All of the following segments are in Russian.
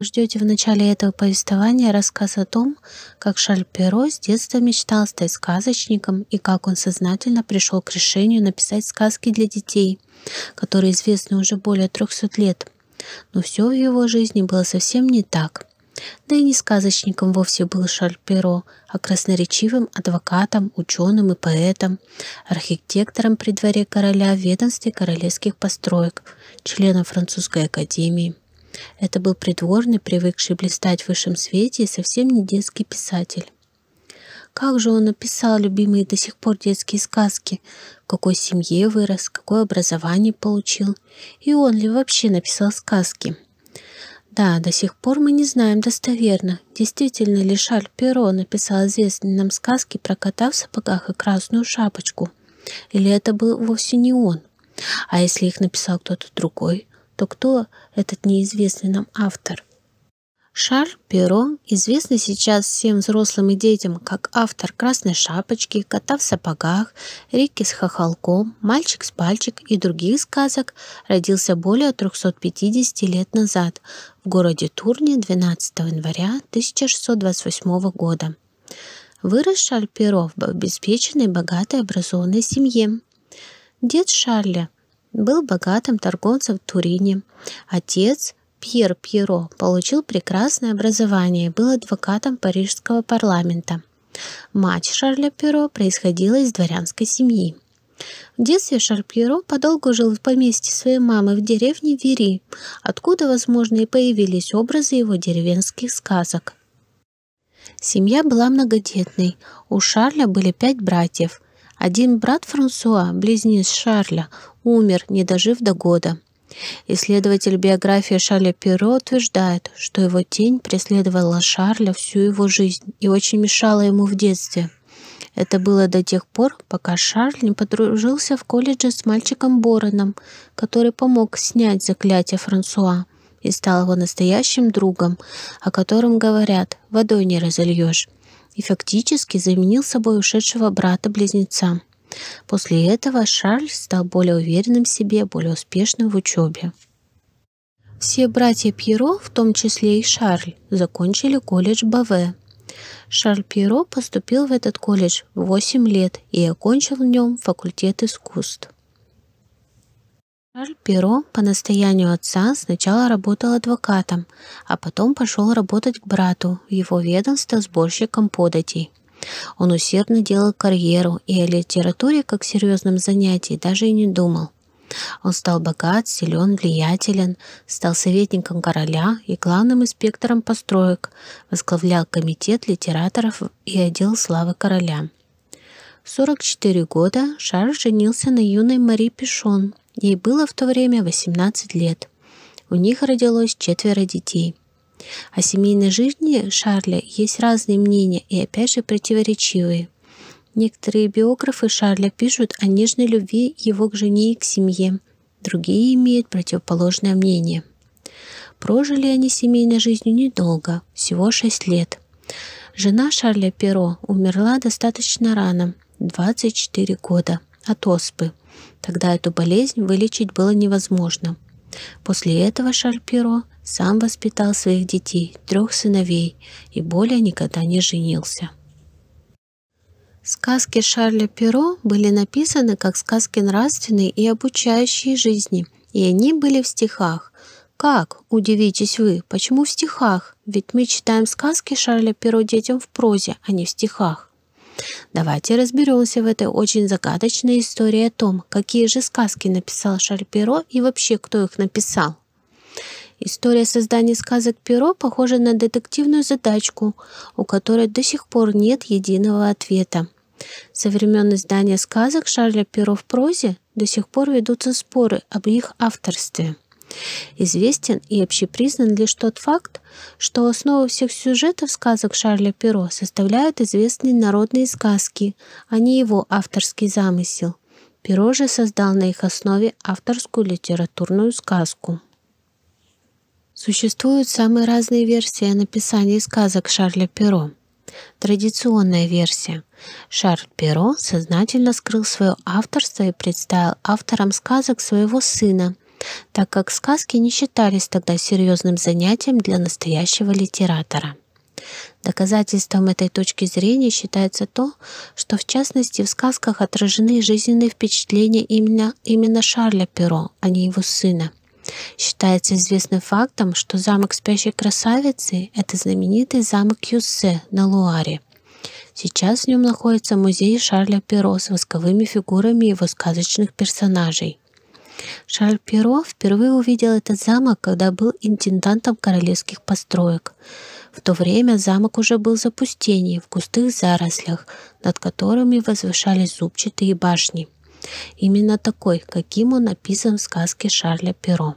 Ждете в начале этого повествования рассказ о том, как Шарль Перо с детства мечтал стать сказочником и как он сознательно пришел к решению написать сказки для детей, которые известны уже более 300 лет. Но все в его жизни было совсем не так. Да и не сказочником вовсе был Шарль Перо, а красноречивым адвокатом, ученым и поэтом, архитектором при дворе короля в ведомстве королевских построек, членом французской академии. Это был придворный, привыкший блистать в высшем свете и совсем не детский писатель. Как же он написал любимые до сих пор детские сказки, в какой семье вырос, какое образование получил, и он ли вообще написал сказки. Да, до сих пор мы не знаем достоверно, действительно ли Шарль Перо написал известные нам сказки про кота в сапогах и красную шапочку, или это был вовсе не он. А если их написал кто-то другой, то кто этот неизвестный нам автор? Шарль Перо, известный сейчас всем взрослым и детям как автор «Красной шапочки», «Кота в сапогах», «Рики с хохолком», «Мальчик с пальчик» и других сказок, родился более 350 лет назад в городе Турне 12 января 1628 года. Вырос Шарль Перо в обеспеченной, богатой, образованной семье. Дед Шарля – был богатым торговцем в Турине. Отец Пьер Пьеро получил прекрасное образование и был адвокатом Парижского парламента. Мать Шарля Пьеро происходила из дворянской семьи. В детстве Шарль Пьеро подолгу жил в поместье своей мамы в деревне Вери, откуда, возможно, и появились образы его деревенских сказок. Семья была многодетной. У Шарля были пять братьев. Один брат Франсуа, близнец Шарля, умер, не дожив до года. Исследователь биографии Шарля Перо утверждает, что его тень преследовала Шарля всю его жизнь и очень мешала ему в детстве. Это было до тех пор, пока Шарль не подружился в колледже с мальчиком Бороном, который помог снять заклятие Франсуа и стал его настоящим другом, о котором говорят «водой не разольешь» и фактически заменил собой ушедшего брата-близнеца. После этого Шарль стал более уверенным в себе, более успешным в учебе. Все братья Пьеро, в том числе и Шарль, закончили колледж БВ. Шарль Пьеро поступил в этот колледж в 8 лет и окончил в нем факультет искусств. Шарль Перо по настоянию отца сначала работал адвокатом, а потом пошел работать к брату в его ведомство сборщиком податей. Он усердно делал карьеру и о литературе как серьезном занятии даже и не думал. Он стал богат, силен, влиятелен, стал советником короля и главным инспектором построек, возглавлял комитет литераторов и отдел славы короля. В 44 года Шарль женился на юной Мари Пишон – Ей было в то время 18 лет. У них родилось четверо детей. О семейной жизни Шарля есть разные мнения и опять же противоречивые. Некоторые биографы Шарля пишут о нежной любви его к жене и к семье, другие имеют противоположное мнение. Прожили они семейной жизнью недолго, всего 6 лет. Жена Шарля Перо умерла достаточно рано, 24 года, от оспы – Тогда эту болезнь вылечить было невозможно. После этого Шарперо сам воспитал своих детей, трех сыновей, и более никогда не женился. Сказки Шарля Перо были написаны как сказки нравственные и обучающие жизни, и они были в стихах. Как, удивитесь вы, почему в стихах? Ведь мы читаем сказки Шарля Перо детям в прозе, а не в стихах. Давайте разберемся в этой очень загадочной истории о том, какие же сказки написал Шарль Перо и вообще кто их написал. История создания сказок Перо похожа на детективную задачку, у которой до сих пор нет единого ответа. Со времен издания сказок Шарля Перо в прозе до сих пор ведутся споры об их авторстве. Известен и общепризнан лишь тот факт, что основу всех сюжетов сказок Шарля Перо составляют известные народные сказки, а не его авторский замысел. Перо же создал на их основе авторскую литературную сказку. Существуют самые разные версии написания сказок Шарля Перо. Традиционная версия. Шарль Перо сознательно скрыл свое авторство и представил автором сказок своего сына, так как сказки не считались тогда серьезным занятием для настоящего литератора. Доказательством этой точки зрения считается то, что в частности в сказках отражены жизненные впечатления именно, именно Шарля Перо, а не его сына. Считается известным фактом, что замок спящей красавицы – это знаменитый замок Юссе на Луаре. Сейчас в нем находится музей Шарля Перо с восковыми фигурами его сказочных персонажей – Шарль Перо впервые увидел этот замок, когда был интендантом королевских построек. В то время замок уже был в запустении, в густых зарослях, над которыми возвышались зубчатые башни. Именно такой, каким он описан в сказке Шарля Перо.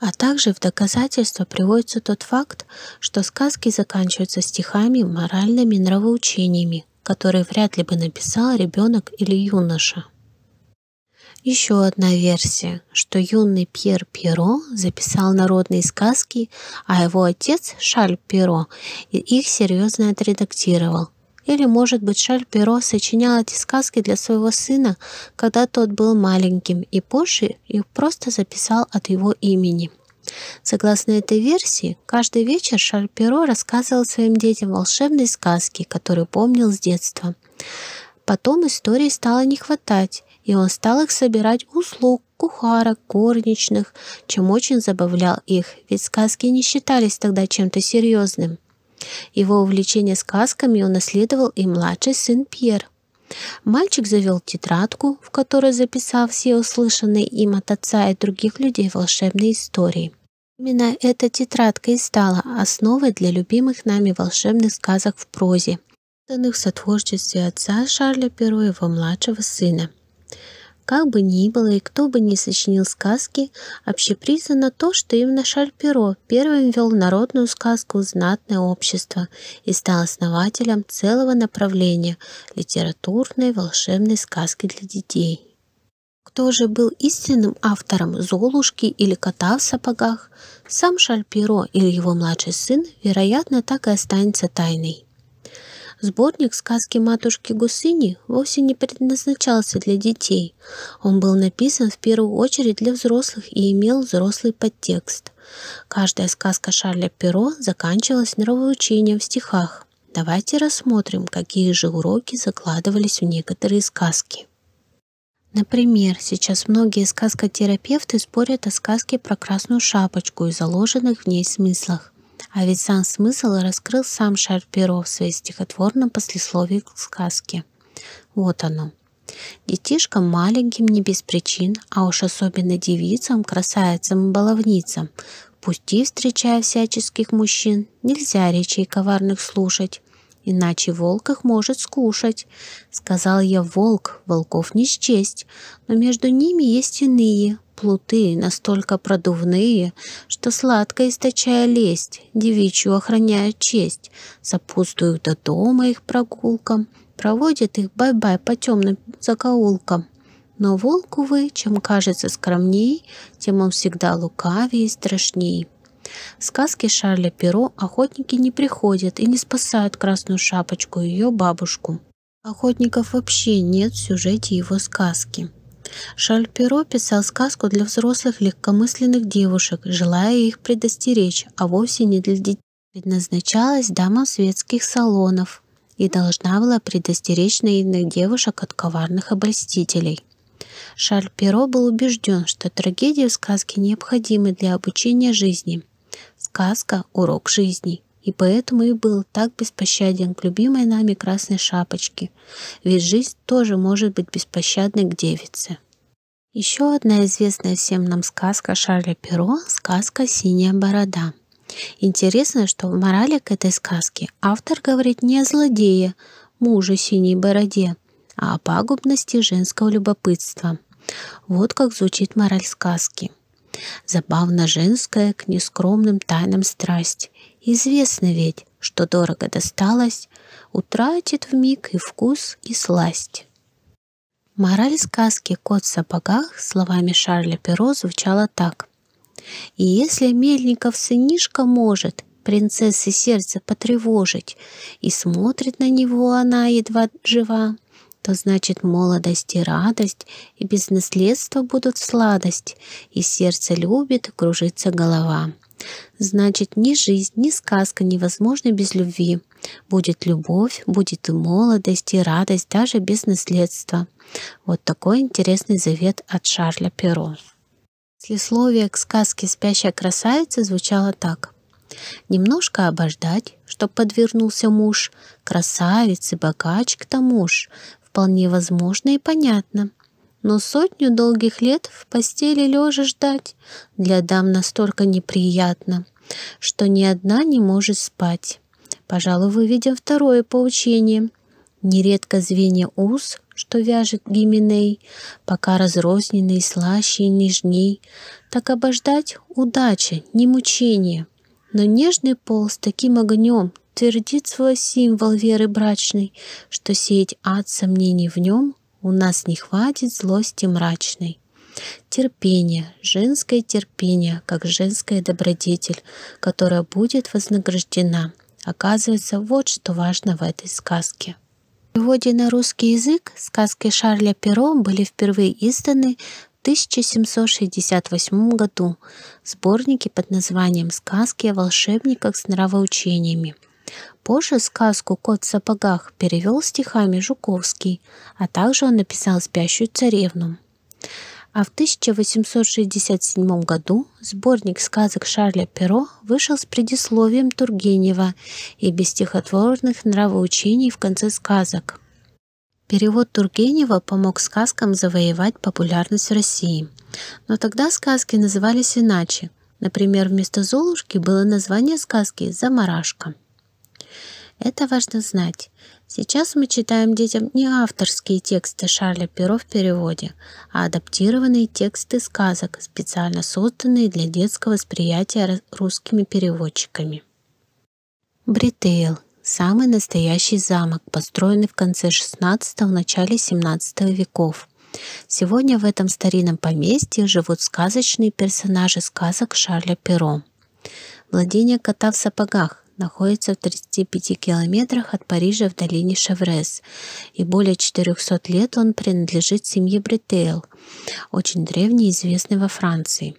А также в доказательство приводится тот факт, что сказки заканчиваются стихами, моральными нравоучениями, которые вряд ли бы написал ребенок или юноша. Еще одна версия, что юный Пьер Перо записал народные сказки, а его отец Шарль Перо их серьезно отредактировал. Или, может быть, Шарль Перо сочинял эти сказки для своего сына, когда тот был маленьким, и позже их просто записал от его имени. Согласно этой версии, каждый вечер Шарль Перо рассказывал своим детям волшебные сказки, которые помнил с детства. Потом истории стало не хватать, и он стал их собирать услуг, кухарок, горничных, чем очень забавлял их, ведь сказки не считались тогда чем-то серьезным. Его увлечение сказками унаследовал и младший сын Пьер. Мальчик завел тетрадку, в которой записал все услышанные им от отца и других людей волшебные истории. Именно эта тетрадка и стала основой для любимых нами волшебных сказок в прозе, созданных в сотворчестве отца Шарля Перо и его младшего сына. Как бы ни было и кто бы ни сочинил сказки, общепризнано то, что именно Шарль Перо первым вел народную сказку в знатное общество и стал основателем целого направления литературной волшебной сказки для детей. Кто же был истинным автором «Золушки» или «Кота в сапогах», сам Шарль Шальперо или его младший сын, вероятно, так и останется тайной. Сборник сказки матушки Гусыни вовсе не предназначался для детей. Он был написан в первую очередь для взрослых и имел взрослый подтекст. Каждая сказка Шарля Перо заканчивалась нравоучением в стихах. Давайте рассмотрим, какие же уроки закладывались в некоторые сказки. Например, сейчас многие сказкотерапевты спорят о сказке про красную шапочку и заложенных в ней смыслах. А ведь сам смысл раскрыл сам Шар Перо в своей стихотворном послесловии к сказке. Вот оно. Детишкам маленьким не без причин, а уж особенно девицам, красавицам и баловницам, пусти, встречая всяческих мужчин, нельзя речей коварных слушать, иначе волк их может скушать. Сказал я волк, волков не счесть, но между ними есть иные, плуты, настолько продувные, что сладко источая лесть, девичью охраняют честь, сопутствуют до дома их прогулкам, проводят их бай-бай по темным закоулкам. Но волк, увы, чем кажется скромней, тем он всегда лукавее и страшней. В сказке Шарля Перо охотники не приходят и не спасают Красную Шапочку и ее бабушку. Охотников вообще нет в сюжете его сказки. Шарль Перо писал сказку для взрослых легкомысленных девушек, желая их предостеречь, а вовсе не для детей. Предназначалась дама светских салонов и должна была предостеречь наивных девушек от коварных обольстителей. Шарль Перо был убежден, что трагедии в сказке необходимы для обучения жизни – сказка – урок жизни. И поэтому и был так беспощаден к любимой нами красной шапочке, ведь жизнь тоже может быть беспощадной к девице. Еще одна известная всем нам сказка Шарля Перо – сказка «Синяя борода». Интересно, что в морали к этой сказке автор говорит не о злодее, муже синей бороде, а о пагубности женского любопытства. Вот как звучит мораль сказки – забавно женская к нескромным тайнам страсть. Известно ведь, что дорого досталось, утратит в миг и вкус, и сласть. Мораль сказки «Кот в сапогах» словами Шарля Перо звучала так. «И если Мельников сынишка может принцессы сердце потревожить, и смотрит на него она едва жива, что значит молодость и радость, и без наследства будут сладость, и сердце любит, кружится голова. Значит, ни жизнь, ни сказка невозможны без любви. Будет любовь, будет и молодость, и радость даже без наследства. Вот такой интересный завет от Шарля Перо. Слесловие к сказке «Спящая красавица» звучало так. Немножко обождать, чтоб подвернулся муж, красавец и богач к тому ж, вполне возможно и понятно. Но сотню долгих лет в постели лежа ждать для дам настолько неприятно, что ни одна не может спать. Пожалуй, выведем второе поучение. Нередко звенья уз, что вяжет гименей, пока разрозненный, слаще и нежней, так обождать удача, не мучение. Но нежный пол с таким огнем, подтвердила символ веры брачной, что сеять ад сомнений в нем у нас не хватит злости мрачной. Терпение, женское терпение, как женская добродетель, которая будет вознаграждена. Оказывается, вот что важно в этой сказке. В переводе на русский язык сказки Шарля Перо были впервые изданы в 1768 году в сборнике под названием «Сказки о волшебниках с нравоучениями», Позже сказку «Кот в сапогах» перевел стихами Жуковский, а также он написал «Спящую царевну». А в 1867 году сборник сказок Шарля Перо вышел с предисловием Тургенева и без стихотворных нравоучений в конце сказок. Перевод Тургенева помог сказкам завоевать популярность в России. Но тогда сказки назывались иначе. Например, вместо «Золушки» было название сказки «Замарашка». Это важно знать. Сейчас мы читаем детям не авторские тексты Шарля Перо в переводе, а адаптированные тексты сказок, специально созданные для детского восприятия русскими переводчиками. Бритейл – самый настоящий замок, построенный в конце XVI – начале XVII веков. Сегодня в этом старинном поместье живут сказочные персонажи сказок Шарля Перо. Владение кота в сапогах находится в 35 километрах от Парижа в долине Шеврес, и более 400 лет он принадлежит семье Бретейл, очень древней и известной во Франции.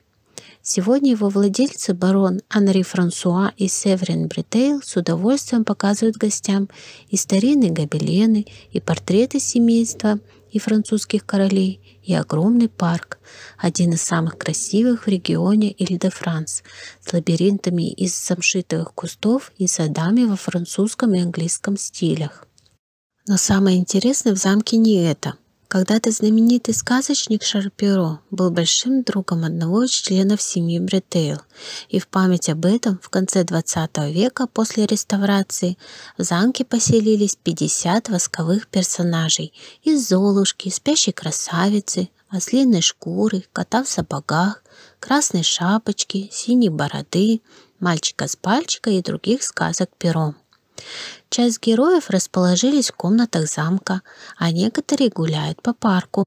Сегодня его владельцы, барон Анри Франсуа и Северин Бритейл, с удовольствием показывают гостям и старинные гобелены, и портреты семейства – и французских королей, и огромный парк, один из самых красивых в регионе Иль-де-Франс, с лабиринтами из самшитовых кустов и садами во французском и английском стилях. Но самое интересное в замке не это – когда-то знаменитый сказочник Шарпиро был большим другом одного из членов семьи Бретейл, и в память об этом в конце XX века после реставрации в замке поселились 50 восковых персонажей из «Золушки», «Спящей красавицы», «Ослиной шкуры», «Кота в сапогах», «Красной шапочки», «Синей бороды», «Мальчика с пальчика» и других сказок пером. Часть героев расположились в комнатах замка, а некоторые гуляют по парку.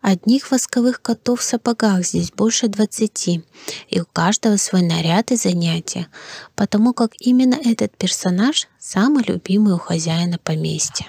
Одних восковых котов в сапогах здесь больше двадцати, и у каждого свой наряд и занятие, потому как именно этот персонаж самый любимый у хозяина поместья.